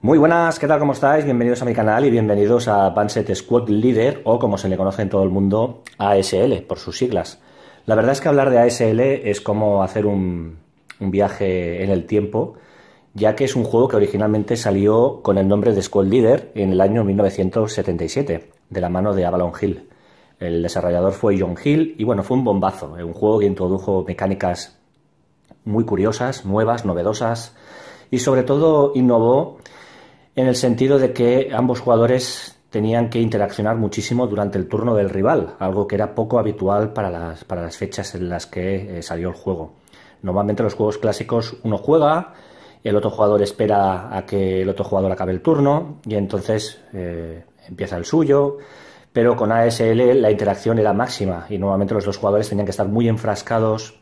Muy buenas, ¿qué tal? ¿Cómo estáis? Bienvenidos a mi canal y bienvenidos a Banset Squad Leader o como se le conoce en todo el mundo, ASL, por sus siglas. La verdad es que hablar de ASL es como hacer un, un viaje en el tiempo, ya que es un juego que originalmente salió con el nombre de Squad Leader en el año 1977, de la mano de Avalon Hill. El desarrollador fue John Hill y bueno, fue un bombazo, eh, un juego que introdujo mecánicas muy curiosas, nuevas, novedosas y sobre todo innovó en el sentido de que ambos jugadores tenían que interaccionar muchísimo durante el turno del rival, algo que era poco habitual para las, para las fechas en las que eh, salió el juego. Normalmente en los juegos clásicos uno juega, el otro jugador espera a que el otro jugador acabe el turno y entonces eh, empieza el suyo, pero con ASL la interacción era máxima y normalmente los dos jugadores tenían que estar muy enfrascados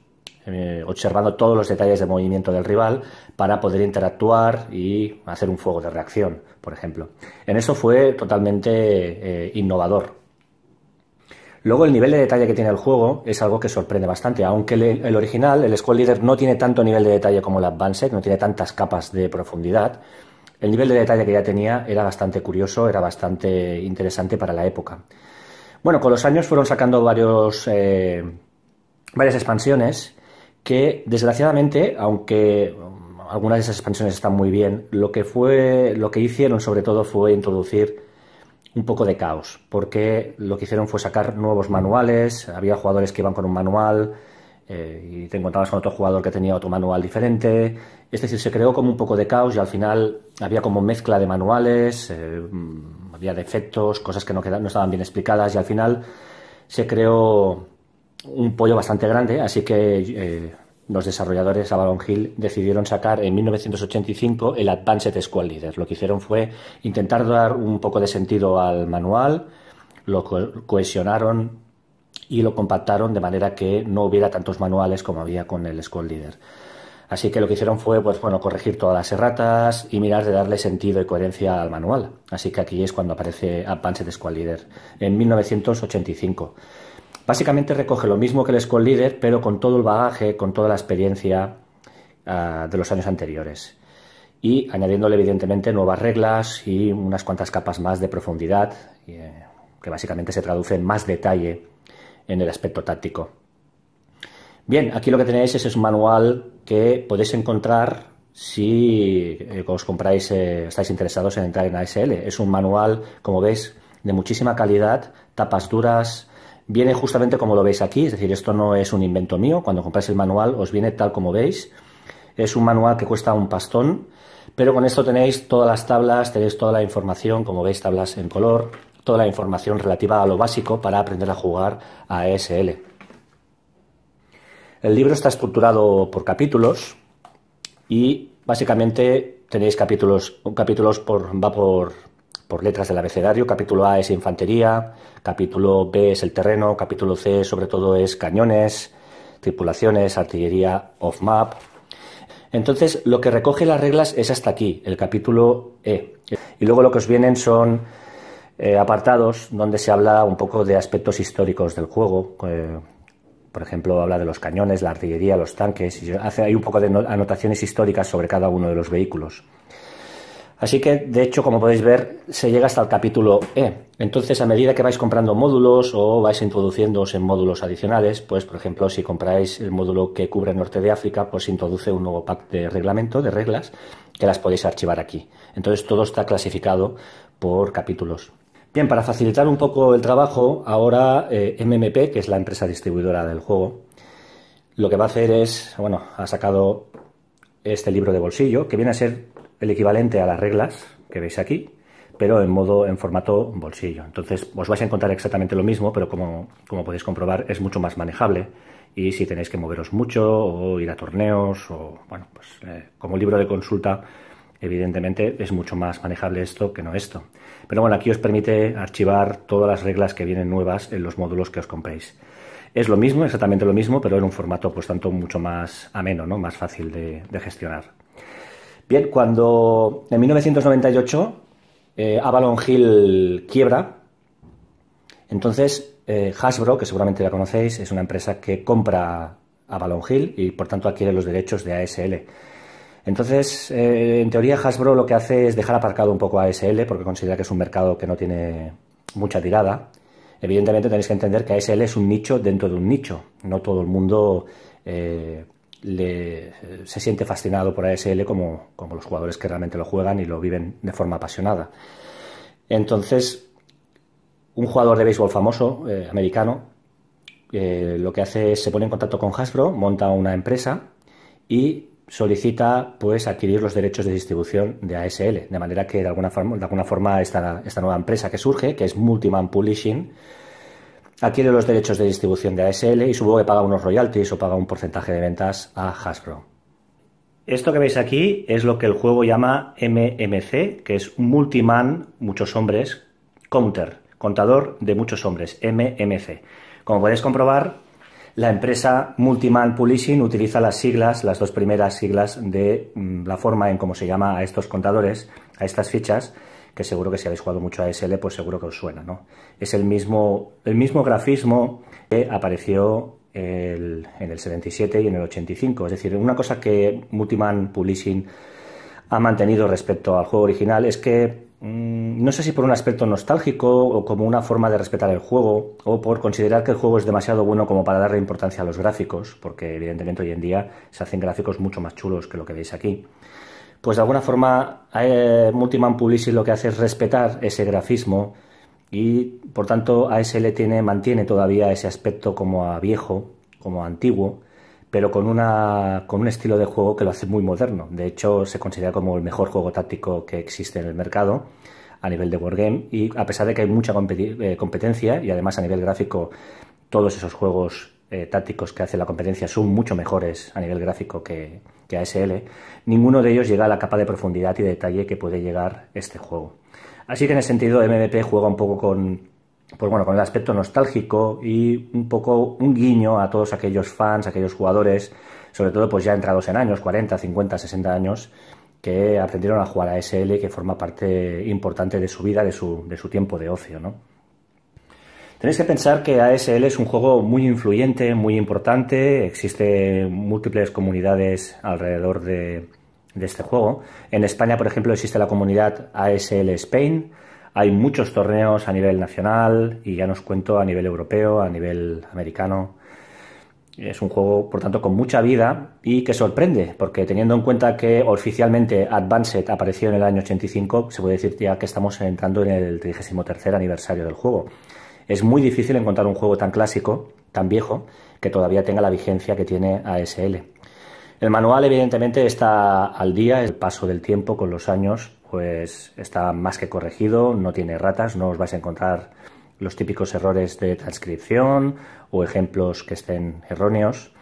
eh, observando todos los detalles de movimiento del rival para poder interactuar y hacer un fuego de reacción, por ejemplo. En eso fue totalmente eh, innovador. Luego el nivel de detalle que tiene el juego es algo que sorprende bastante, aunque el, original, el Squad Leader, no tiene tanto nivel de detalle como el Advanced, no tiene tantas capas de profundidad. El nivel de detalle que ya tenía era bastante curioso, era bastante interesante para la época. Bueno, con los años fueron sacando varios, eh, varias expansiones que desgraciadamente, aunque mm, algunas de esas expansiones están muy bien, lo que fue, lo que hicieron sobre todo fue introducir un poco de caos, porque lo que hicieron fue sacar nuevos manuales, había jugadores que iban con un manual eh, y te encontrabas con otro jugador que tenía otro manual diferente, es decir, se creó como un poco de caos y al final había como mezcla de manuales, eh, mm, había defectos, cosas que no, no estaban bien explicadas y al final se creó un pollo bastante grande, así que eh, los desarrolladores Avalon Hill decidieron sacar en 1985 el Advanced Squad Leader. Lo que hicieron fue intentar dar un poco de sentido al manual, lo cohesionaron y lo compactaron de manera que no hubiera tantos manuales como había con el Squad Leader. Así que lo que hicieron fue, pues bueno, corregir todas las erratas y mirar de darle sentido y coherencia al manual. Así que aquí es cuando aparece Advanced Squad Leader en 1985. Básicamente recoge lo mismo que el School Leader, pero con todo el bagaje, con toda la experiencia ah, de los años anteriores. Y añadiéndole, evidentemente, nuevas reglas y unas cuantas capas más de profundidad, eh, que básicamente se traduce en más detalle en el aspecto táctico. Bien, aquí lo que tenéis es, un manual que podéis encontrar si eh, os compráis, eh, estáis interesados en entrar en ASL. Es un manual, como veis, de muchísima calidad, tapas duras, viene justamente como lo veis aquí, es decir, esto no es un invento mío, cuando compráis el manual os viene tal como veis, es un manual que cuesta un pastón, pero con esto tenéis todas las tablas, tenéis toda la información, como veis tablas en color, toda la información relativa a lo básico para aprender a jugar a ESL. El libro está estructurado por capítulos y básicamente tenéis capítulos, capítulos por, va por, por letras del abecedario. Capítulo A es infantería, capítulo B es el terreno, capítulo C sobre todo es cañones, tripulaciones, artillería off-map. Entonces, lo que recoge las reglas es hasta aquí, el capítulo E. Y luego lo que os vienen son eh, apartados donde se habla un poco de aspectos históricos del juego. Eh, por ejemplo, habla de los cañones, la artillería, los tanques. Y hace, hay un poco de anotaciones históricas sobre cada uno de los vehículos. Así que, de hecho, como podéis ver, se llega hasta el capítulo E. Entonces, a medida que vais comprando módulos o vais introduciéndoos en módulos adicionales, pues, por ejemplo, si compráis el módulo que cubre el norte de África, pues se introduce un nuevo pack de reglamento, de reglas, que las podéis archivar aquí. Entonces, todo está clasificado por capítulos. Bien, para facilitar un poco el trabajo, ahora eh, MMP, que es la empresa distribuidora del juego, lo que va a hacer es, bueno, ha sacado este libro de bolsillo, que viene a ser el equivalente a las reglas que veis aquí, pero en modo en formato bolsillo. Entonces os vais a encontrar exactamente lo mismo, pero como, como podéis comprobar es mucho más manejable y si tenéis que moveros mucho o ir a torneos o bueno, pues eh, como libro de consulta evidentemente es mucho más manejable esto que no esto. Pero bueno, aquí os permite archivar todas las reglas que vienen nuevas en los módulos que os compréis. Es lo mismo, exactamente lo mismo, pero en un formato pues tanto mucho más ameno, ¿no? más fácil de gestionar. Bien, cuando en 1998 eh, Avalon Hill quiebra, entonces eh, Hasbro, que seguramente la conocéis, es una empresa que compra Avalon Hill y por tanto adquiere los derechos de ASL. Entonces, eh, en teoría, Hasbro lo que hace es dejar aparcado un poco ASL porque considera que es un mercado que no tiene mucha tirada. Evidentemente tenéis que entender que ASL es un nicho dentro de un nicho. No todo el mundo le, eh, se siente fascinado por ASL como, como los jugadores que realmente lo juegan y lo viven de forma apasionada. Entonces, un jugador de béisbol famoso, eh, americano, eh, lo que hace es se pone en contacto con Hasbro, monta una empresa y solicita pues adquirir los derechos de distribución de ASL, de manera que de alguna forma, de alguna forma esta, esta nueva empresa que surge, que es Multiman Publishing, adquiere los derechos de distribución de ASL y supongo que paga unos royalties o paga un porcentaje de ventas a Hasbro. Esto que veis aquí es lo que el juego llama MMC, que es Multiman, muchos hombres, Counter, contador de muchos hombres, MMC. Como podéis comprobar, la empresa Multiman Publishing utiliza las siglas, las dos primeras siglas de mm, la forma en cómo se llama a estos contadores, a estas fichas, que seguro que si habéis jugado mucho a SL, pues seguro que os suena, ¿no? Es el mismo, el mismo grafismo que apareció en el 77 y en el 85. Es decir, una cosa que Multiman Publishing ha mantenido respecto al juego original es que mm, no sé si por un aspecto nostálgico o como una forma de respetar el juego o por considerar que el juego es demasiado bueno como para darle importancia a los gráficos, porque evidentemente hoy en día se hacen gráficos mucho más chulos que lo que veis aquí pues de alguna forma eh, Multiman Publishing lo que hace es respetar ese grafismo y por tanto ASL tiene, mantiene todavía ese aspecto como a viejo, como antiguo, pero con, una, con un estilo de juego que lo hace muy moderno. De hecho, se considera como el mejor juego táctico que existe en el mercado a nivel de wargame y a pesar de que hay mucha eh, competencia y además a nivel gráfico todos esos juegos eh, tácticos que hace la competencia son mucho mejores a nivel gráfico que, que ASL, ninguno de ellos llega a la capa de profundidad y detalle que puede llegar este juego. Así que en ese sentido MVP juega un poco con, pues bueno, con el aspecto nostálgico y un poco un guiño a todos aquellos fans, aquellos jugadores, sobre todo pues ya entrados en años, 40, 50, 60 años, que aprendieron a jugar a SL, que forma parte importante de su vida, de su, de su tiempo de ocio, ¿no? Tenéis que pensar que ASL es un juego muy influyente, muy importante, existe múltiples comunidades alrededor de, este juego. En España, por ejemplo, existe la comunidad ASL Spain, hay muchos torneos a nivel nacional y ya nos cuento a nivel europeo, a nivel americano. Es un juego, por tanto, con mucha vida y que sorprende, porque teniendo en cuenta que oficialmente Advanced apareció en el año 85, se puede decir ya que estamos entrando en el 33 aniversario del juego. Es muy difícil encontrar un juego tan clásico, tan viejo, que todavía tenga la vigencia que tiene ASL. El manual, evidentemente, está al día, el paso del tiempo con los años, pues está más que corregido, no tiene ratas, no os vais a encontrar los típicos errores de transcripción o ejemplos que estén erróneos.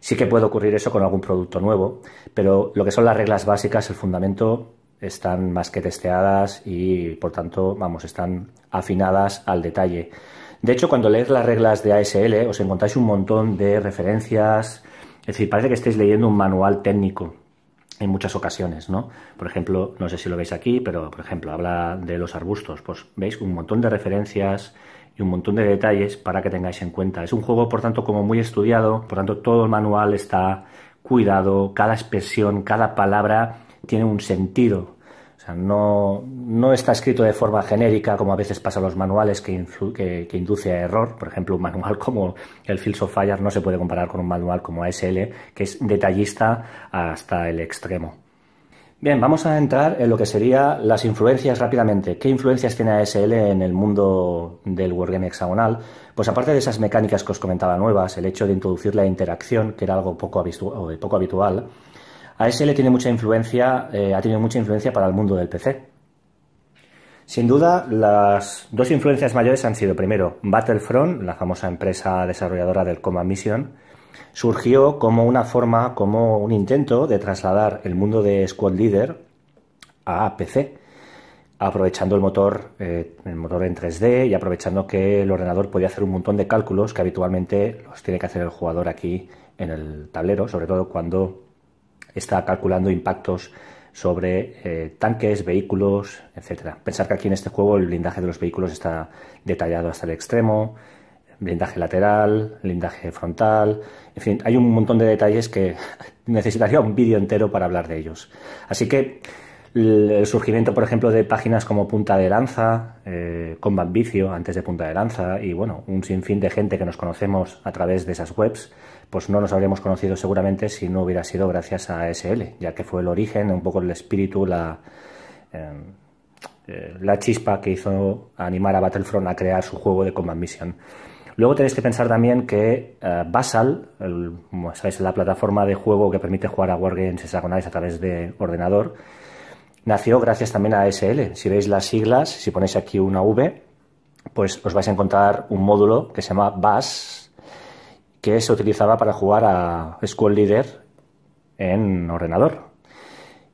Sí que puede ocurrir eso con algún producto nuevo, pero lo que son las reglas básicas, el fundamento, están más que testeadas y por tanto, vamos, están afinadas al detalle. De hecho, cuando lees las reglas de ASL os encontráis un montón de referencias, es decir, parece que estáis leyendo un manual técnico en muchas ocasiones, ¿no? Por ejemplo, no sé si lo veis aquí, pero por ejemplo, habla de los arbustos, pues veis un montón de referencias y un montón de detalles para que tengáis en cuenta. Es un juego, por tanto, como muy estudiado, por tanto, todo el manual está cuidado, cada expresión, cada palabra tiene un sentido. O sea, no, está escrito de forma genérica, como a veces pasa en los manuales que, induce a error. Por ejemplo, un manual como el Fields of Fire no se puede comparar con un manual como ASL, que es detallista hasta el extremo. Bien, vamos a entrar en lo que serían las influencias rápidamente. ¿Qué influencias tiene ASL en el mundo del Wargame hexagonal? Pues aparte de esas mecánicas que os comentaba nuevas, el hecho de introducir la interacción, que era algo poco, poco habitual, ASL tiene mucha influencia, eh, ha tenido mucha influencia para el mundo del PC. Sin duda, las dos influencias mayores han sido, primero, Battlefront, la famosa empresa desarrolladora del Command Mission, surgió como una forma, como un intento de trasladar el mundo de Squad Leader a PC, aprovechando el motor, eh, el motor en 3D y aprovechando que el ordenador podía hacer un montón de cálculos que habitualmente los tiene que hacer el jugador aquí en el tablero, sobre todo cuando está calculando impactos sobre eh, tanques, vehículos, etcétera. Pensar que aquí en este juego el blindaje de los vehículos está detallado hasta el extremo, blindaje lateral, blindaje frontal, en fin, hay un montón de detalles que necesitaría un vídeo entero para hablar de ellos. Así que el surgimiento, por ejemplo, de páginas como Punta de Lanza, eh, Combat Vicio, antes de Punta de Lanza, y bueno, un sinfín de gente que nos conocemos a través de esas webs, pues no nos habríamos conocido seguramente si no hubiera sido gracias a SL, ya que fue el origen, un poco el espíritu, em, eh, la, chispa que hizo animar a Battlefront a crear su juego de Combat Mission. Luego tenéis que pensar también que eh, Basal, el, como sabéis, la plataforma de juego que permite jugar a Wargames Hexagonales a través de ordenador, nació gracias también a ASL. Si veis las siglas, si ponéis aquí una V, pues os vais a encontrar un módulo que se llama BAS, que se utilizaba para jugar a School Leader en ordenador.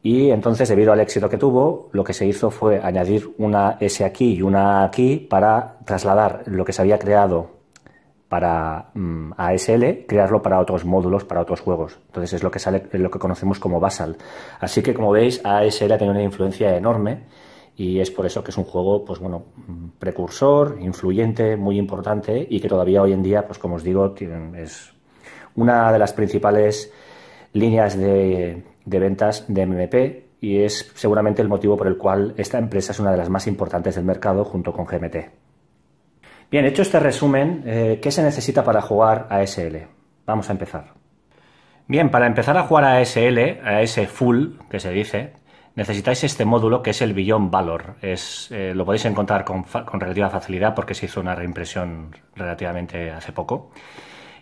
Y entonces, debido al éxito que tuvo, lo que se hizo fue añadir una S aquí y una A aquí para trasladar lo que se había creado para mm, ASL, crearlo para otros módulos, para otros juegos. Entonces es lo que sale, lo que conocemos como Basal. Así que como veis, ASL ha tenido una influencia enorme y es por eso que es un juego, pues bueno, mm, precursor, influyente, muy importante y que todavía hoy en día, pues como os digo, es una de las principales líneas de ventas de MMP y es seguramente el motivo por el cual esta empresa es una de las más importantes del mercado junto con GMT. Bien, hecho este resumen, eh, ¿qué se necesita para jugar a ASL? Vamos a empezar. Bien, para empezar a jugar a SL, a ese full que se dice, necesitáis este módulo que es el Beyond Valor. Es, eh, lo podéis encontrar con, relativa facilidad porque se hizo una reimpresión relativamente hace poco.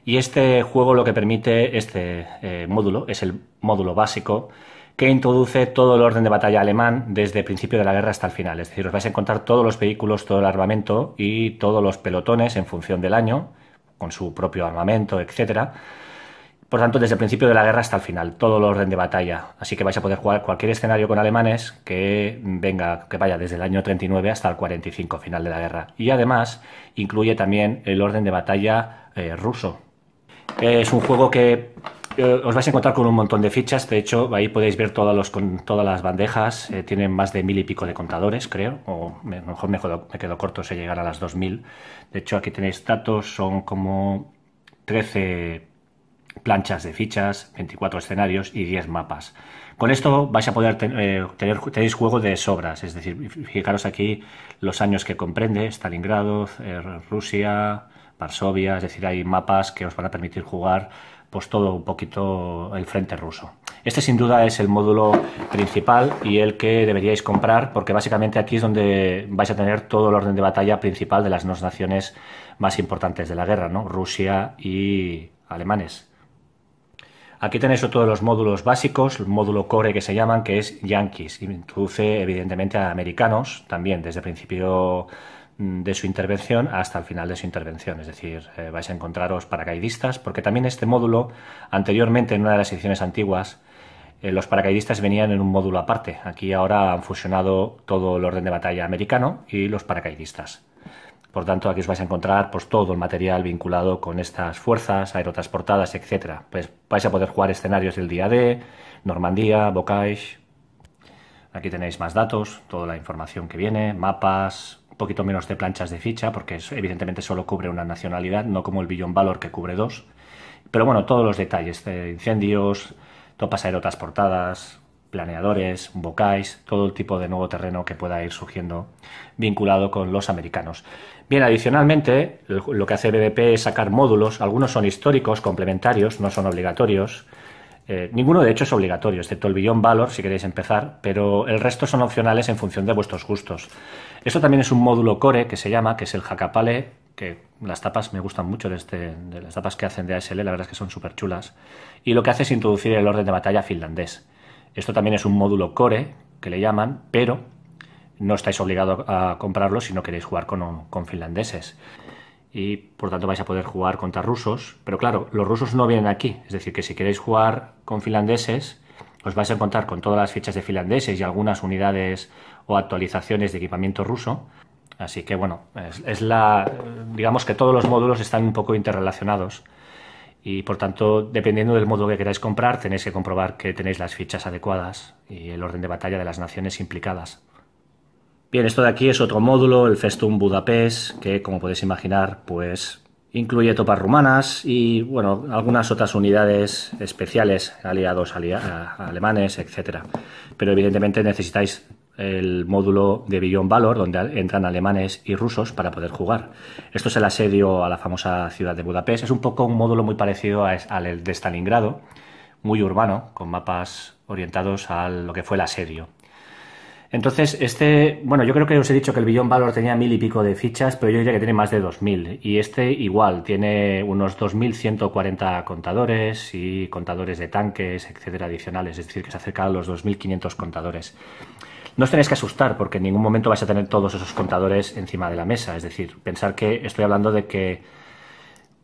Y este juego lo que permite, este eh, módulo, es el módulo básico, que introduce todo el orden de batalla alemán desde el principio de la guerra hasta el final. Es decir, os vais a encontrar todos los vehículos, todo el armamento y todos los pelotones en función del año, con su propio armamento, etc. Por tanto, desde el principio de la guerra hasta el final, todo el orden de batalla. Así que vais a poder jugar cualquier escenario con alemanes que venga, que vaya desde el año 39 hasta el 45 final de la guerra. Y además incluye también el orden de batalla eh, ruso. Es un juego que eh, os vais a encontrar con un montón de fichas. De hecho, ahí podéis ver todas las bandejas. Eh, tienen más de mil y pico de contadores, creo. O mejor me quedo, corto si llegar a las dos mil. De hecho, aquí tenéis datos. Son como 13 planchas de fichas, 24 escenarios y 10 mapas. Con esto vais a poder eh, tener tenéis juego de sobras, es decir, fijaros aquí los años que comprende, Stalingrado, Rusia, Varsovia, es decir, hay mapas que os van a permitir jugar pues todo un poquito el frente ruso. Este sin duda es el módulo principal y el que deberíais comprar porque básicamente aquí es donde vais a tener todo el orden de batalla principal de las dos naciones más importantes de la guerra, ¿no? Rusia y alemanes. Aquí tenéis todos los módulos básicos, el módulo core que se llaman, que es Yankees. Introduce evidentemente a americanos también desde el principio de su intervención hasta el final de su intervención. Es decir, eh, vais a encontraros paracaidistas, porque también este módulo, anteriormente en una de las ediciones antiguas, eh, los paracaidistas venían en un módulo aparte. Aquí ahora han fusionado todo el orden de batalla americano y los paracaidistas. Por tanto, aquí os vais a encontrar pues, todo el material vinculado con estas fuerzas aerotransportadas, etc. Pues vais a poder jugar escenarios del día D, Normandía, Bocage. Aquí tenéis más datos, toda la información que viene, mapas, poquito menos de planchas de ficha, porque evidentemente solo cubre una nacionalidad, no como el Billion Valor que cubre dos. Pero bueno, todos los detalles, eh, incendios, topas aerotransportadas, planeadores, bocais, todo el tipo de nuevo terreno que pueda ir surgiendo vinculado con los americanos. Bien, adicionalmente, lo que hace BBP es sacar módulos, algunos son históricos, complementarios, no son obligatorios, eh, ninguno de hecho es obligatorio, excepto el Beyond Valor, si queréis empezar, pero el resto son opcionales en función de vuestros gustos. Esto también es un módulo core que se llama, que es el Hakapale, que las tapas me gustan mucho de, este, las tapas que hacen de ASL, la verdad es que son súper chulas. Y lo que hace es introducir el orden de batalla finlandés. Esto también es un módulo core, que le llaman, pero no estáis obligados a comprarlo si no queréis jugar con finlandeses y por tanto vais a poder jugar contra rusos. Pero claro, los rusos no vienen aquí, es decir, que si queréis jugar con finlandeses, os vais a encontrar con todas las fichas de finlandeses y algunas unidades o actualizaciones de equipamiento ruso. Así que bueno, es, la, digamos que todos los módulos están un poco interrelacionados y por tanto, dependiendo del módulo que queráis comprar, tenéis que comprobar que tenéis las fichas adecuadas y el orden de batalla de las naciones implicadas. Bien, esto de aquí es otro módulo, el Festum Budapest, que como podéis imaginar, pues incluye tropas rumanas y bueno, algunas otras unidades especiales, aliados eh, alemanes, etcétera. Pero evidentemente necesitáis el módulo de Billón Valor, donde entran alemanes y rusos para poder jugar. Esto es el asedio a la famosa ciudad de Budapest. Es un poco un módulo muy parecido al de Stalingrado, muy urbano, con mapas orientados a lo que fue el asedio. Entonces, este, bueno, yo creo que os he dicho que el Billón Valor tenía mil y pico de fichas, pero yo diría que tiene más de dos mil. Y este igual, tiene unos dos mil ciento cuarenta contadores y contadores de tanques, etcétera, adicionales. Es decir, que se acerca a los dos mil quinientos contadores. No os tenéis que asustar porque en ningún momento vais a tener todos esos contadores encima de la mesa. Es decir, pensar que estoy hablando de que,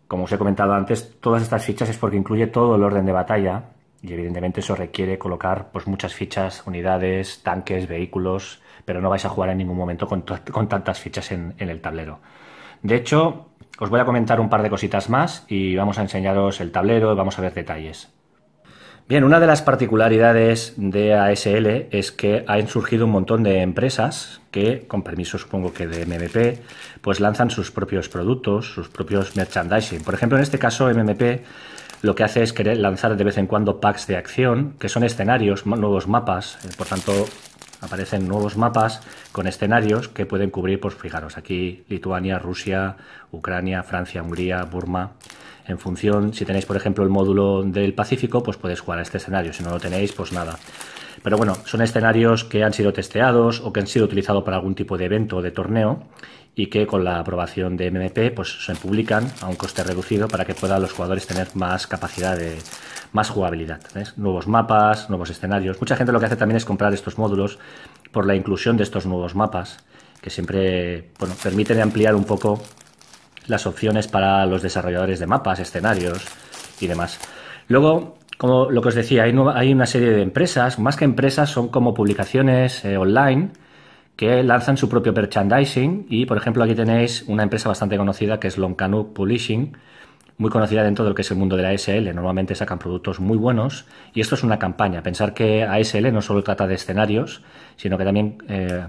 como os he comentado antes, todas estas fichas es porque incluye todo el orden de batalla y evidentemente eso requiere colocar pues muchas fichas, unidades, tanques, vehículos, pero no vais a jugar en ningún momento con, tantas fichas en, en, el tablero. De hecho, os voy a comentar un par de cositas más y vamos a enseñaros el tablero, vamos a ver detalles. Bien, una de las particularidades de ASL es que han surgido un montón de empresas que, con permiso supongo que de MMP, pues lanzan sus propios productos, sus propios merchandising. Por ejemplo, en este caso MMP lo que hace es querer lanzar de vez en cuando packs de acción, que son escenarios, nuevos mapas, eh, por tanto aparecen nuevos mapas con escenarios que pueden cubrir, pues fijaros, aquí Lituania, Rusia, Ucrania, Francia, Hungría, Burma. En función, si tenéis por ejemplo el módulo del Pacífico, pues podéis jugar a este escenario, si no lo tenéis, pues nada. Pero bueno, son escenarios que han sido testeados o que han sido utilizados para algún tipo de evento o de torneo y que con la aprobación de MMP pues, se publican a un coste reducido para que puedan los jugadores tener más capacidad de más jugabilidad. Nuevos mapas, nuevos escenarios. Mucha gente lo que hace también es comprar estos módulos por la inclusión de estos nuevos mapas que siempre bueno, permiten ampliar un poco las opciones para los desarrolladores de mapas, escenarios y demás. Luego, como lo que os decía, hay, hay una serie de empresas, más que empresas son como publicaciones eh, online que lanzan su propio merchandising y, por ejemplo, aquí tenéis una empresa bastante conocida que es Canoe Publishing, muy conocida dentro de lo que es el mundo de la ASL. Normalmente sacan productos muy buenos y esto es una campaña. Pensar que ASL no solo trata de escenarios, sino que también eh,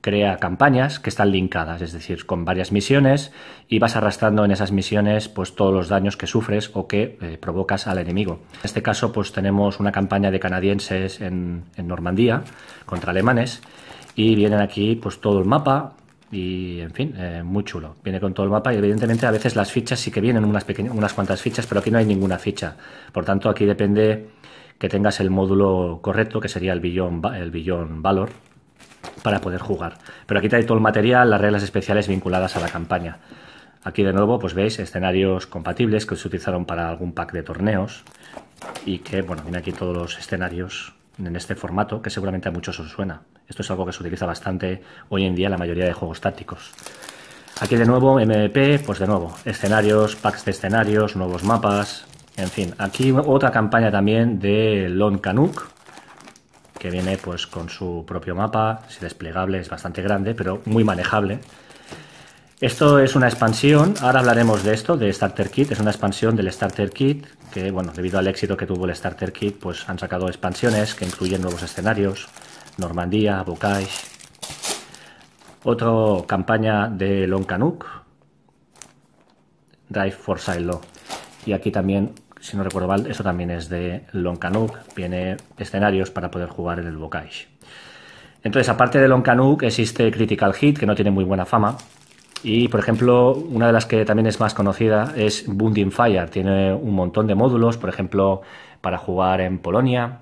crea campañas que están linkadas, es decir, con varias misiones y vas arrastrando en esas misiones pues todos los daños que sufres o que eh, provocas al enemigo. En este caso pues tenemos una campaña de canadienses en Normandía contra alemanes y vienen aquí pues todo el mapa y en fin, eh, muy chulo. Viene con todo el mapa y evidentemente a veces las fichas sí que vienen unas, unas cuantas fichas, pero aquí no hay ninguna ficha. Por tanto, aquí depende que tengas el módulo correcto, que sería el billón, el billón valor, para poder jugar. Pero aquí trae todo el material, las reglas especiales vinculadas a la campaña. Aquí de nuevo, pues veis escenarios compatibles que se utilizaron para algún pack de torneos y que, bueno, viene aquí todos los escenarios en este formato, que seguramente a muchos os suena. Esto es algo que se utiliza bastante hoy en día en la mayoría de juegos tácticos. Aquí de nuevo MVP, pues de nuevo, escenarios, packs de escenarios, nuevos mapas, en fin. Aquí otra campaña también de Lon Canuck, que viene pues con su propio mapa, si desplegable, es bastante grande, pero muy manejable. Esto es una expansión, ahora hablaremos de esto, de Starter Kit, es una expansión del Starter Kit, que bueno, debido al éxito que tuvo el Starter Kit, pues han sacado expansiones que incluyen nuevos escenarios, Normandía, Bocage. Otra campaña de Canuck. Drive for Silo. Y aquí también, si no recuerdo mal, eso también es de Canuck. Viene escenarios para poder jugar en el Bocage. Entonces, aparte de Canuck, existe Critical Hit, que no tiene muy buena fama. Y, por ejemplo, una de las que también es más conocida es Bunding Fire. Tiene un montón de módulos, por ejemplo, para jugar en Polonia,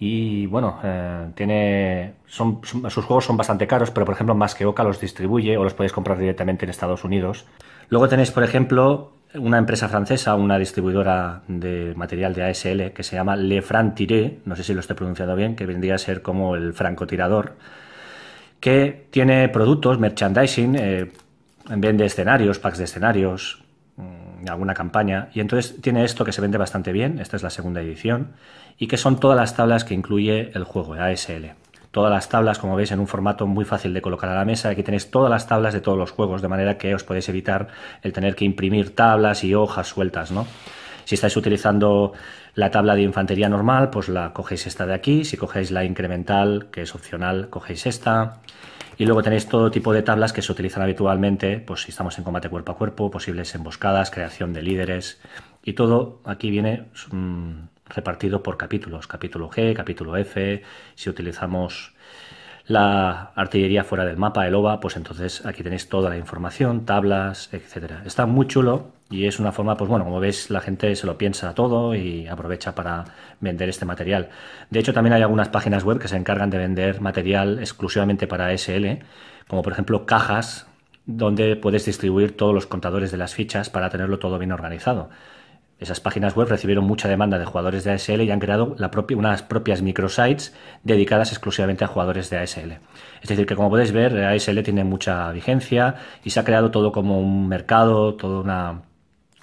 y bueno, eh, tiene sus juegos son bastante caros, pero por ejemplo, más que Oca los distribuye o los podéis comprar directamente en Estados Unidos. Luego tenéis, por ejemplo, una empresa francesa, una distribuidora de material de ASL que se llama Le Franc Tiré, no sé si lo estoy pronunciando bien, que vendría a ser como el francotirador, que tiene productos, merchandising, eh, vende escenarios, packs de escenarios, alguna campaña. Y entonces tiene esto que se vende bastante bien, esta es la segunda edición, y que son todas las tablas que incluye el juego, ASL. Todas las tablas, como veis, en un formato muy fácil de colocar a la mesa. Aquí tenéis todas las tablas de todos los juegos, de manera que os podéis evitar el tener que imprimir tablas y hojas sueltas, ¿no? Si estáis utilizando la tabla de infantería normal, pues la cogéis esta de aquí. Si cogéis la incremental, que es opcional, cogéis esta. Y luego tenéis todo tipo de tablas que se utilizan habitualmente, pues si estamos en combate cuerpo a cuerpo, posibles emboscadas, creación de líderes, y todo aquí viene mm, repartido por capítulos, capítulo G, capítulo F, si utilizamos la artillería fuera del mapa, el OVA, pues entonces aquí tenéis toda la información, tablas, etcétera. Está muy chulo y es una forma, pues bueno, como ves, la gente se lo piensa todo y aprovecha para vender este material. De hecho, también hay algunas páginas web que se encargan de vender material exclusivamente para ASL, como por ejemplo cajas donde puedes distribuir todos los contadores de las fichas para tenerlo todo bien organizado. Esas páginas web recibieron mucha demanda de jugadores de ASL y han creado unas propias microsites dedicadas exclusivamente a jugadores de ASL. Es decir, que como podéis ver, ASL tiene mucha vigencia y se ha creado todo como un mercado, toda una,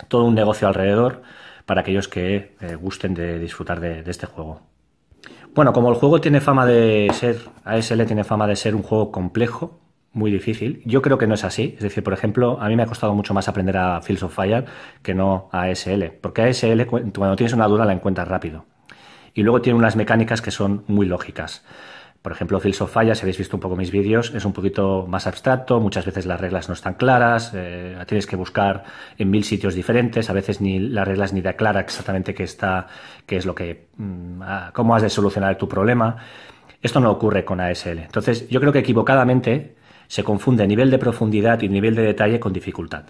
todo un negocio alrededor para aquellos que eh, gusten de disfrutar de, de, este juego. Bueno, como el juego tiene fama de ser, ASL tiene fama de ser un juego complejo, muy difícil, yo creo que no es así. Es decir, por ejemplo, a mí me ha costado mucho más aprender a Fields of Fire que no a ASL, porque ASL cuando tienes una duda la encuentras rápido. Y luego tiene unas mecánicas que son muy lógicas. Por ejemplo, Fields of si habéis visto un poco mis vídeos, es un poquito más abstracto, muchas veces las reglas no están claras, eh, tienes que buscar en mil sitios diferentes, a veces ni las reglas ni clara exactamente qué está, qué es lo que, mm, ah, cómo has de solucionar tu problema. Esto no ocurre con ASL. Entonces, yo creo que equivocadamente se confunde nivel de profundidad y nivel de detalle con dificultad.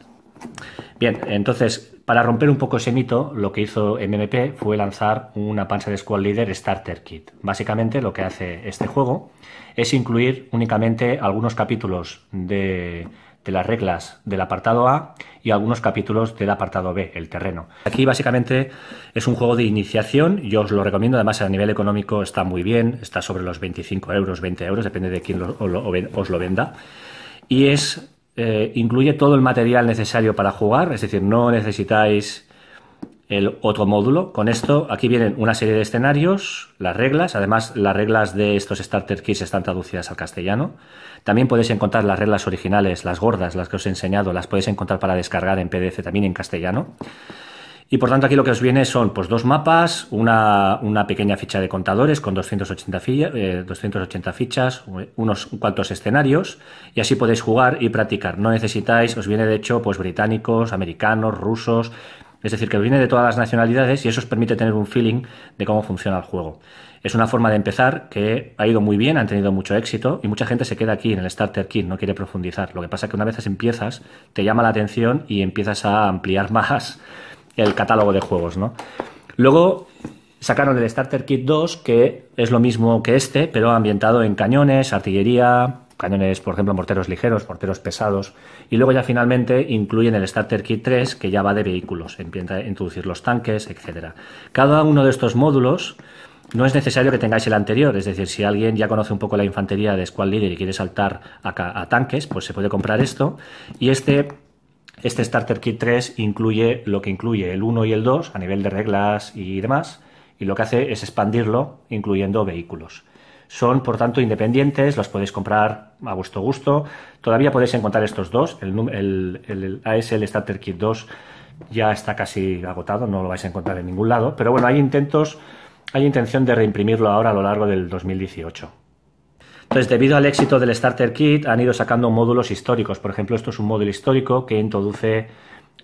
Bien, entonces, para romper un poco ese mito, lo que hizo MMP fue lanzar una panza de Squad Leader Starter Kit. Básicamente lo que hace este juego es incluir únicamente algunos capítulos de, las reglas del apartado A y algunos capítulos del apartado B, el terreno. Aquí básicamente es un juego de iniciación, yo os lo recomiendo, además a nivel económico está muy bien, está sobre los 25 euros, 20 euros, depende de quién os lo venda. Y es eh, incluye todo el material necesario para jugar, es decir, no necesitáis el otro módulo. Con esto, aquí vienen una serie de escenarios, las reglas, además las reglas de estos starter kits están traducidas al castellano. También podéis encontrar las reglas originales, las gordas, las que os he enseñado, las podéis encontrar para descargar en PDF también en castellano. Y por tanto aquí lo que os viene son pues, dos mapas, una, pequeña ficha de contadores con 280, eh, fichas, unos cuantos escenarios y así podéis jugar y practicar. No necesitáis, os viene de hecho pues, británicos, americanos, rusos, es decir, que os viene de todas las nacionalidades y eso os permite tener un feeling de cómo funciona el juego. Es una forma de empezar que ha ido muy bien, han tenido mucho éxito y mucha gente se queda aquí en el Starter Kit, no quiere profundizar. Lo que pasa es que una vez empiezas, te llama la atención y empiezas a ampliar más el catálogo de juegos, ¿no? Luego sacaron el Starter Kit 2, que es lo mismo que este, pero ambientado en cañones, artillería, cañones, por ejemplo, morteros ligeros, morteros pesados. Y luego ya finalmente incluyen el Starter Kit 3, que ya va de vehículos, empieza a introducir los tanques, etc. Cada uno de estos módulos no es necesario que tengáis el anterior, es decir, si alguien ya conoce un poco la infantería de Squad Leader y quiere saltar a, a tanques, pues se puede comprar esto. Y este este Starter Kit 3 incluye lo que incluye el 1 y el 2 a nivel de reglas y demás, y lo que hace es expandirlo incluyendo vehículos. Son, por tanto, independientes, los podéis comprar a vuestro gusto. Todavía podéis encontrar estos dos. El, ASL Starter Kit 2 ya está casi agotado, no lo vais a encontrar en ningún lado. Pero bueno, hay intentos, hay intención de reimprimirlo ahora a lo largo del 2018. Entonces, debido al éxito del Starter Kit, han ido sacando módulos históricos. Por ejemplo, esto es un módulo histórico que introduce,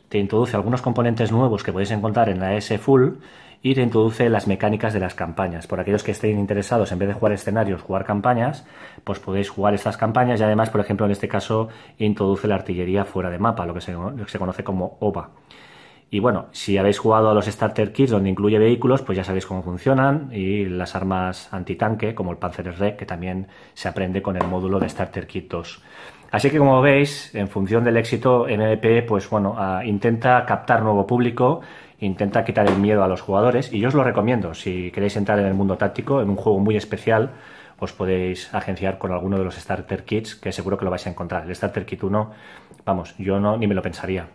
te introduce algunos componentes nuevos que podéis encontrar en la S Full y te introduce las mecánicas de las campañas. Por aquellos que estén interesados, en vez de jugar escenarios, jugar campañas, pues podéis jugar estas campañas y además, por ejemplo, en este caso, introduce la artillería fuera de mapa, lo que se, lo que se conoce como OVA. Y bueno, si habéis jugado a los Starter Kits donde incluye vehículos, pues ya sabéis cómo funcionan y las armas antitanque, como el Panzer Red, que también se aprende con el módulo de Starter Kit 2. Así que como veis, en función del éxito, MVP pues bueno, ah, intenta captar nuevo público, intenta quitar el miedo a los jugadores y yo os lo recomiendo, si queréis entrar en el mundo táctico, en un juego muy especial, os podéis agenciar con alguno de los Starter Kits, que seguro que lo vais a encontrar. El Starter Kit 1, vamos, yo no ni me lo pensaría.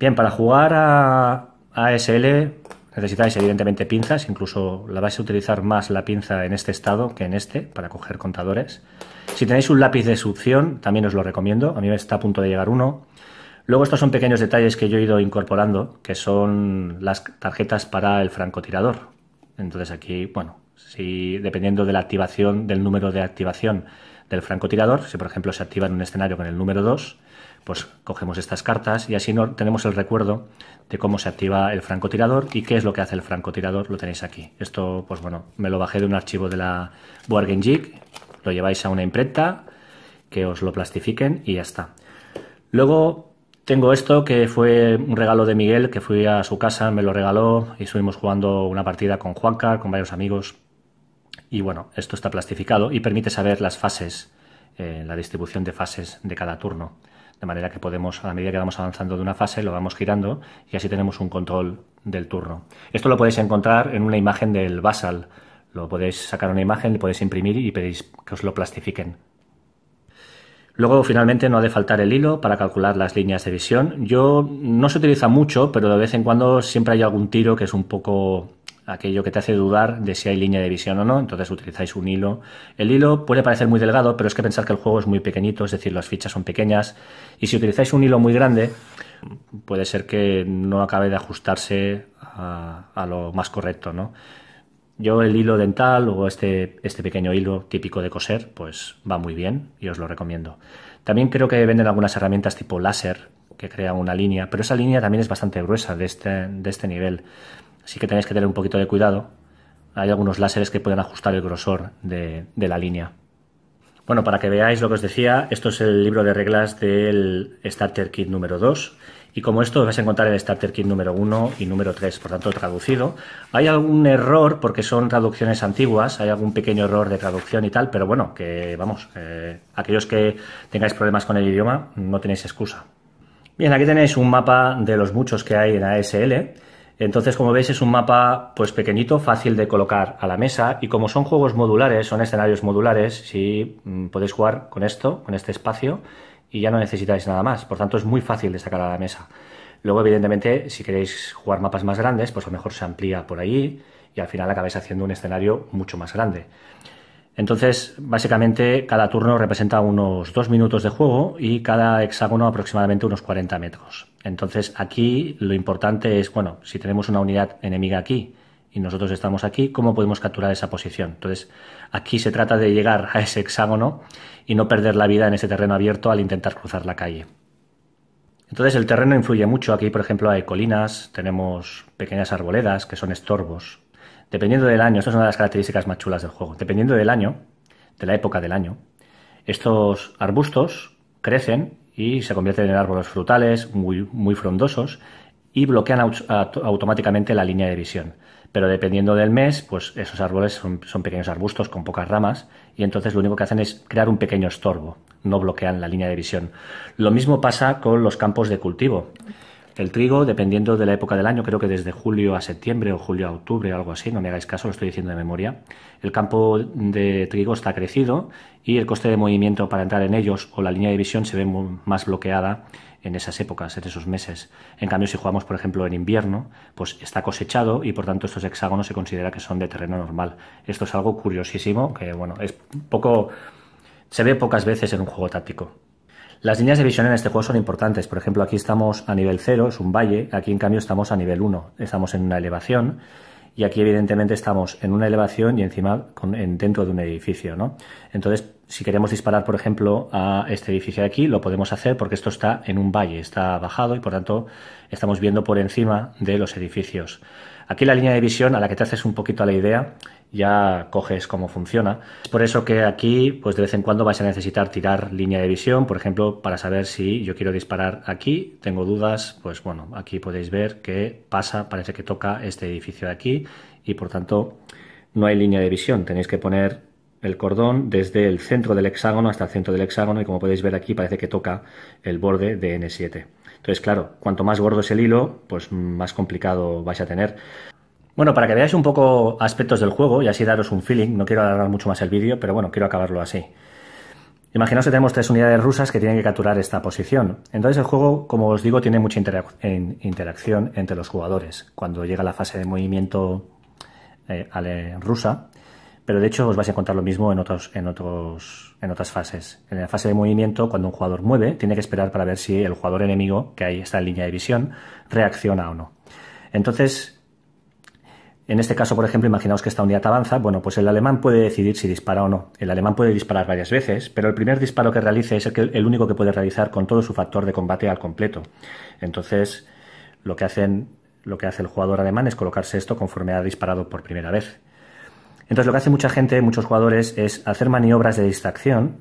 Bien, para jugar a ASL necesitáis evidentemente pinzas, incluso la vais a utilizar más la pinza en este estado que en este para coger contadores. Si tenéis un lápiz de succión, también os lo recomiendo, a mí me está a punto de llegar uno. Luego estos son pequeños detalles que yo he ido incorporando, que son las tarjetas para el francotirador. Entonces aquí, bueno, si dependiendo de la activación, del número de activación del francotirador, si por ejemplo se activa en un escenario con el número 2, pues cogemos estas cartas y así no, tenemos el recuerdo de cómo se activa el francotirador y qué es lo que hace el francotirador, lo tenéis aquí. Esto, pues bueno, me lo bajé de un archivo de la Wargame Jig lo lleváis a una imprenta, que os lo plastifiquen y ya está. Luego tengo esto que fue un regalo de Miguel, que fui a su casa, me lo regaló y estuvimos jugando una partida con Juanca con varios amigos. Y bueno, esto está plastificado y permite saber las fases, eh, la distribución de fases de cada turno de manera que podemos, a medida que vamos avanzando de una fase, lo vamos girando y así tenemos un control del turno. Esto lo podéis encontrar en una imagen del basal. Lo podéis sacar una imagen, lo podéis imprimir y pedís que os lo plastifiquen. Luego, finalmente, no ha de faltar el hilo para calcular las líneas de visión. Yo no se utiliza mucho, pero de vez en cuando siempre hay algún tiro que es un poco aquello que te hace dudar de si hay línea de visión o no, entonces utilizáis un hilo. El hilo puede parecer muy delgado, pero es que pensar que el juego es muy pequeñito, es decir, las fichas son pequeñas, y si utilizáis un hilo muy grande, puede ser que no acabe de ajustarse a, lo más correcto, ¿no? Yo el hilo dental o este, este, pequeño hilo típico de coser, pues va muy bien y os lo recomiendo. También creo que venden algunas herramientas tipo láser que crean una línea, pero esa línea también es bastante gruesa de este, este nivel. Así que tenéis que tener un poquito de cuidado. Hay algunos láseres que pueden ajustar el grosor de, la línea. Bueno, para que veáis lo que os decía, esto es el libro de reglas del Starter Kit número 2. Y como esto vais a encontrar el Starter Kit número 1 y número 3, por tanto traducido. Hay algún error porque son traducciones antiguas, hay algún pequeño error de traducción y tal, pero bueno, que vamos, eh, aquellos que tengáis problemas con el idioma no tenéis excusa. Bien, aquí tenéis un mapa de los muchos que hay en ASL entonces, como veis, es un mapa pues pequeñito, fácil de colocar a la mesa y como son juegos modulares, son escenarios modulares, si mm, podéis jugar con esto, con este espacio y ya no necesitáis nada más. Por tanto, es muy fácil de sacar a la mesa. Luego, evidentemente, si queréis jugar mapas más grandes, pues a lo mejor se amplía por ahí y al final acabáis haciendo un escenario mucho más grande. Entonces, básicamente, cada turno representa unos dos minutos de juego y cada hexágono aproximadamente unos 40 metros. Entonces, aquí lo importante es, bueno, si tenemos una unidad enemiga aquí y nosotros estamos aquí, ¿cómo podemos capturar esa posición? Entonces, aquí se trata de llegar a ese hexágono y no perder la vida en ese terreno abierto al intentar cruzar la calle. Entonces, el terreno influye mucho. Aquí, por ejemplo, hay colinas, tenemos pequeñas arboledas que son estorbos. Dependiendo del año, esto es una de las características más chulas del juego, dependiendo del año, de la época del año, estos arbustos crecen y se convierten en árboles frutales muy, frondosos y bloquean automáticamente la línea de visión. Pero dependiendo del mes, pues esos árboles son, pequeños arbustos con pocas ramas y entonces lo único que hacen es crear un pequeño estorbo, no bloquean la línea de visión. Lo mismo pasa con los campos de cultivo. El trigo, dependiendo de la época del año, creo que desde julio a septiembre o julio a octubre, algo así, no me hagáis caso, lo estoy diciendo de memoria. El campo de trigo está crecido y el coste de movimiento para entrar en ellos o la línea de visión se ve más bloqueada en esas épocas, en esos meses. En cambio, si jugamos, por ejemplo, en invierno, pues está cosechado y por tanto estos hexágonos se considera que son de terreno normal. Esto es algo curiosísimo que, bueno, es poco. se ve pocas veces en un juego táctico. Las líneas de visión en este juego son importantes. Por ejemplo, aquí estamos a nivel 0, es un valle. Aquí, en cambio, estamos a nivel 1. Estamos en una elevación. Y aquí, evidentemente, estamos en una elevación y encima dentro de un edificio. ¿no? Entonces, si queremos disparar, por ejemplo, a este edificio de aquí, lo podemos hacer porque esto está en un valle, está bajado y por tanto estamos viendo por encima de los edificios. Aquí la línea de visión, a la que te haces un poquito a la idea, ya coges cómo funciona. por eso que aquí, pues de vez en cuando vais a necesitar tirar línea de visión, por ejemplo, para saber si yo quiero disparar aquí, tengo dudas, pues bueno, aquí podéis ver que pasa, parece que toca este edificio de aquí y por tanto no hay línea de visión, tenéis que poner el cordón desde el centro del hexágono hasta el centro del hexágono y como podéis ver aquí parece que toca el borde de N7. Entonces, claro, cuanto más gordo es el hilo, pues más complicado vais a tener. Bueno, para que veáis un poco aspectos del juego y así daros un feeling, no quiero alargar mucho más el vídeo, pero bueno, quiero acabarlo así. Imaginaos que tenemos tres unidades rusas que tienen que capturar esta posición. Entonces el juego, como os digo, tiene mucha interacción entre los jugadores cuando llega la fase de movimiento eh, rusa. Pero de hecho os vais a encontrar lo mismo en, otros, en, otros, en otras fases. En la fase de movimiento, cuando un jugador mueve, tiene que esperar para ver si el jugador enemigo, que ahí está en línea de visión, reacciona o no. Entonces en este caso, por ejemplo, imaginaos que esta unidad avanza, bueno, pues el alemán puede decidir si dispara o no. El alemán puede disparar varias veces, pero el primer disparo que realice es el, único que puede realizar con todo su factor de combate al completo. Entonces, lo que, lo que hace el jugador alemán es colocarse esto conforme ha disparado por primera vez. Entonces, lo que hace mucha gente, muchos jugadores, es hacer maniobras de distracción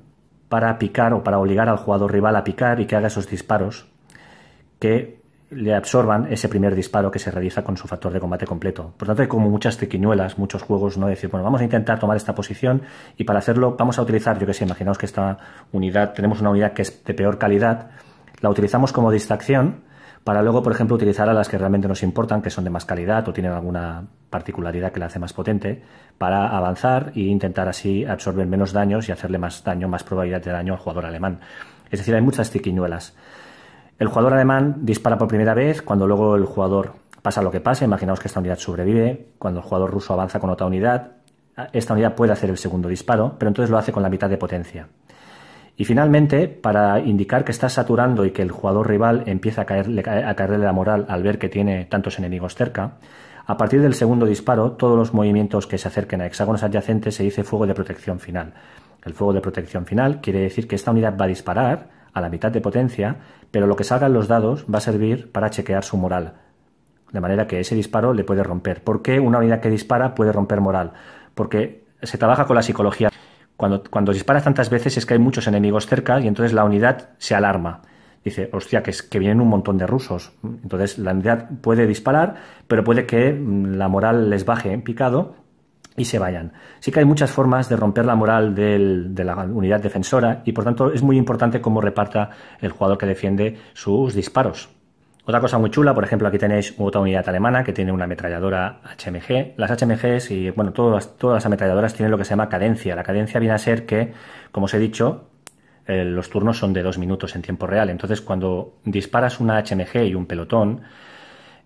para picar o para obligar al jugador rival a picar y que haga esos disparos que le absorban ese primer disparo que se realiza con su factor de combate completo. Por tanto, hay como muchas tiquiñuelas, muchos juegos, ¿no? Decir, bueno, vamos a intentar tomar esta posición y para hacerlo vamos a utilizar, yo que sé, imaginaos que esta unidad, tenemos una unidad que es de peor calidad, la utilizamos como distracción para luego, por ejemplo, utilizar a las que realmente nos importan, que son de más calidad o tienen alguna particularidad que la hace más potente, para avanzar e intentar así absorber menos daños y hacerle más daño, más probabilidad de daño al jugador alemán. Es decir, hay muchas triquiñuelas. El jugador alemán dispara por primera vez cuando luego el jugador pasa lo que pasa. Imaginaos que esta unidad sobrevive. Cuando el jugador ruso avanza con otra unidad, esta unidad puede hacer el segundo disparo, pero entonces lo hace con la mitad de potencia. Y finalmente, para indicar que está saturando y que el jugador rival empieza a, caerle, a caerle la moral al ver que tiene tantos enemigos cerca, a partir del segundo disparo, todos los movimientos que se acerquen a hexágonos adyacentes se dice fuego de protección final. El fuego de protección final quiere decir que esta unidad va a disparar, la mitad de potencia, pero lo que salgan los dados va a servir para chequear su moral. De manera que ese disparo le puede romper. ¿Por qué una unidad que dispara puede romper moral? Porque se trabaja con la psicología. Cuando, cuando tantas veces es que hay muchos enemigos cerca y entonces la unidad se alarma. Dice, hostia, que, es, que vienen un montón de rusos. Entonces la unidad puede disparar, pero puede que mm, la moral les baje en picado y se vayan. Sí que hay muchas formas de romper la moral de la unidad defensora y por tanto es muy importante cómo reparta el jugador que defiende sus disparos. Otra cosa muy chula, por ejemplo, aquí tenéis otra unidad alemana que tiene una ametralladora HMG. Las HMGs y, bueno, todas, todas las ametralladoras tienen lo que se llama cadencia. La cadencia viene a ser que, como os he dicho, eh, los turnos son de dos minutos en tiempo real. Entonces, cuando disparas una HMG y un pelotón,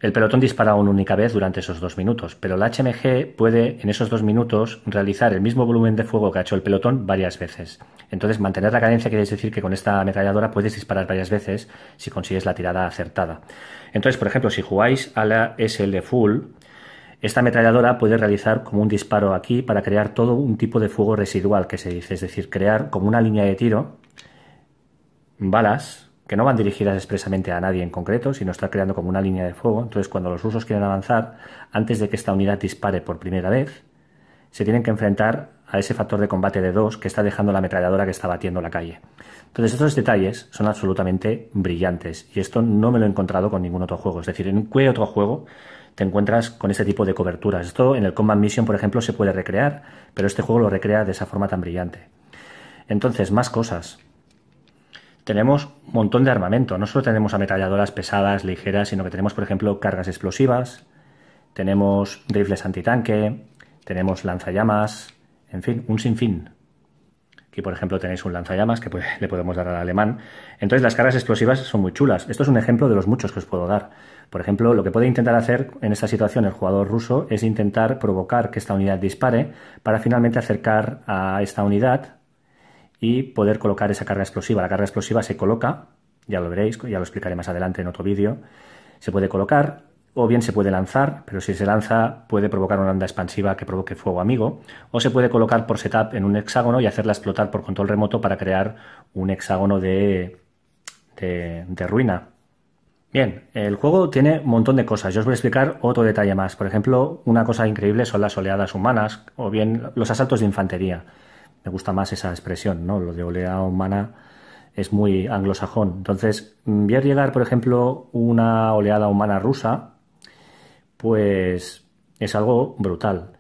el pelotón dispara una única vez durante esos dos minutos, pero la HMG puede en esos dos minutos realizar el mismo volumen de fuego que ha hecho el pelotón varias veces. Entonces, mantener la cadencia quiere decir que con esta ametralladora puedes disparar varias veces si consigues la tirada acertada. Entonces, por ejemplo, si jugáis a la SL Full, esta ametralladora puede realizar como un disparo aquí para crear todo un tipo de fuego residual que se dice, es decir, crear como una línea de tiro, balas que no van dirigidas expresamente a nadie en concreto, sino está creando como una línea de fuego. Entonces, cuando los rusos quieren avanzar, antes de que esta unidad dispare por primera vez, se tienen que enfrentar a ese factor de combate de dos que está dejando la ametralladora que está batiendo la calle. Entonces, estos detalles son absolutamente brillantes y esto no me lo he encontrado con ningún otro juego. Es decir, en qué otro juego te encuentras con ese tipo de coberturas. Esto en el Combat Mission, por ejemplo, se puede recrear, pero este juego lo recrea de esa forma tan brillante. Entonces, más cosas tenemos un montón de armamento. No solo tenemos ametralladoras pesadas, ligeras, sino que tenemos, por ejemplo, cargas explosivas, tenemos rifles antitanque, tenemos lanzallamas, en fin, un sinfín. Aquí, por ejemplo, tenéis un lanzallamas que le podemos dar al alemán. Entonces, las cargas explosivas son muy chulas. Esto es un ejemplo de los muchos que os puedo dar. Por ejemplo, lo que puede intentar hacer en esta situación el jugador ruso es intentar provocar que esta unidad dispare para finalmente acercar a esta unidad y poder colocar esa carga explosiva. La carga explosiva se coloca, ya lo veréis, ya lo explicaré más adelante en otro vídeo, se puede colocar o bien se puede lanzar, pero si se lanza puede provocar una onda expansiva que provoque fuego amigo, o se puede colocar por setup en un hexágono y hacerla explotar por control remoto para crear un hexágono de, de, ruina. Bien, el juego tiene un montón de cosas. Yo os voy a explicar otro detalle más. Por ejemplo, una cosa increíble son las oleadas humanas o bien los asaltos de infantería me gusta más esa expresión, ¿no? Lo de oleada humana es muy anglosajón. Entonces, mm, ver llegar, por ejemplo, una oleada humana rusa, pues es algo brutal.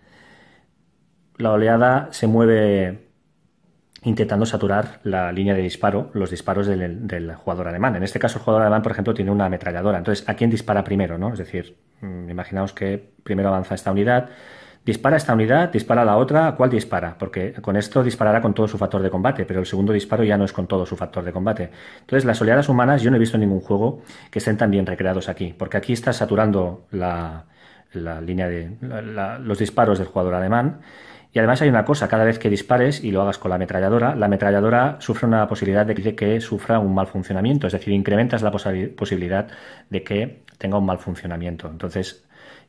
La oleada se mueve intentando saturar la línea de disparo, los disparos del, jugador alemán. En este caso, el jugador alemán, por ejemplo, tiene una ametralladora. Entonces, ¿a quién dispara primero? ¿no? Es decir, mm, imaginaos que primero avanza esta unidad, dispara esta unidad, dispara la otra, cuál dispara? Porque con esto disparará con todo su factor de combate, pero el segundo disparo ya no es con todo su factor de combate. Entonces, las oleadas humanas yo no he visto ningún juego que estén tan bien recreados aquí, porque aquí está saturando la, línea de los disparos del jugador alemán. Y además hay una cosa, cada vez que dispares y lo hagas con la ametralladora, la ametralladora sufre una posibilidad de que sufra un mal funcionamiento, es decir, incrementas la posibilidad de que tenga un mal funcionamiento. Entonces,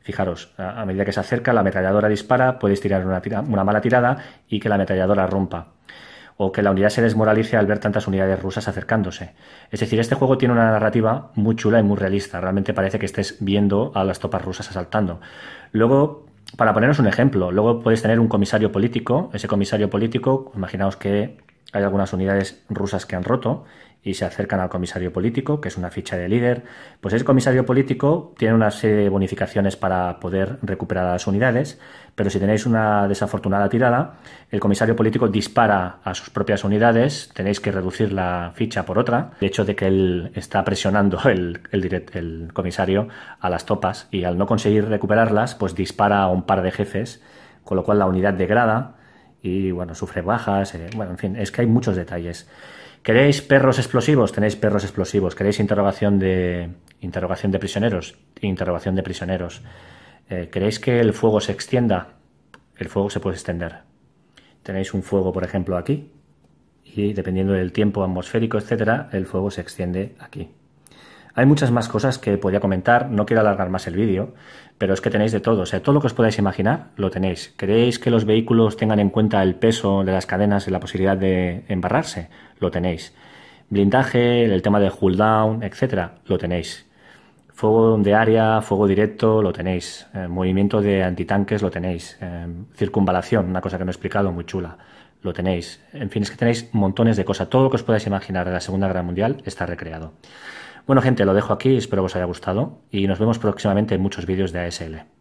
Fijaros, a, medida que se acerca, la ametralladora dispara, puedes tirar una, una mala tirada y que la ametralladora rompa. O que la unidad se desmoralice al ver tantas unidades rusas acercándose. Es decir, este juego tiene una narrativa muy chula y muy realista. Realmente parece que estés viendo a las tropas rusas asaltando. Luego, para ponernos un ejemplo, luego puedes tener un comisario político. Ese comisario político, imaginaos que hay algunas unidades rusas que han roto y se acercan al comisario político, que es una ficha de líder, pues ese comisario político tiene una serie de bonificaciones para poder recuperar las unidades, pero si tenéis una desafortunada tirada, el comisario político dispara a sus propias unidades, tenéis que reducir la ficha por otra, el hecho de que él está presionando el, el, comisario a las topas y al no conseguir recuperarlas, pues dispara a un par de jefes, con lo cual la unidad degrada y bueno, sufre bajas, eh, bueno, en fin, es que hay muchos detalles. ¿Queréis perros explosivos? Tenéis perros explosivos. ¿Queréis interrogación de, interrogación de prisioneros? Interrogación de prisioneros. Eh, ¿Queréis que el fuego se extienda? El fuego se puede extender. Tenéis un fuego, por ejemplo, aquí. Y dependiendo del tiempo atmosférico, etcétera, el fuego se extiende aquí. Hay muchas más cosas que podía comentar, no quiero alargar más el vídeo, pero es que tenéis de todo, o sea, todo lo que os podáis imaginar lo tenéis. ¿Queréis que los vehículos tengan en cuenta el peso de las cadenas y la posibilidad de embarrarse? Lo tenéis. Blindaje, el tema de hull down, etcétera, lo tenéis. Fuego de área, fuego directo, lo tenéis. Eh, movimiento de antitanques, lo tenéis. Eh, circunvalación, una cosa que no he explicado, muy chula, lo tenéis. En fin, es que tenéis montones de cosas. Todo lo que os podáis imaginar de la Segunda Guerra Mundial está recreado. Bueno, gente, lo dejo aquí, espero que os haya gustado y nos vemos próximamente en muchos vídeos de ASL.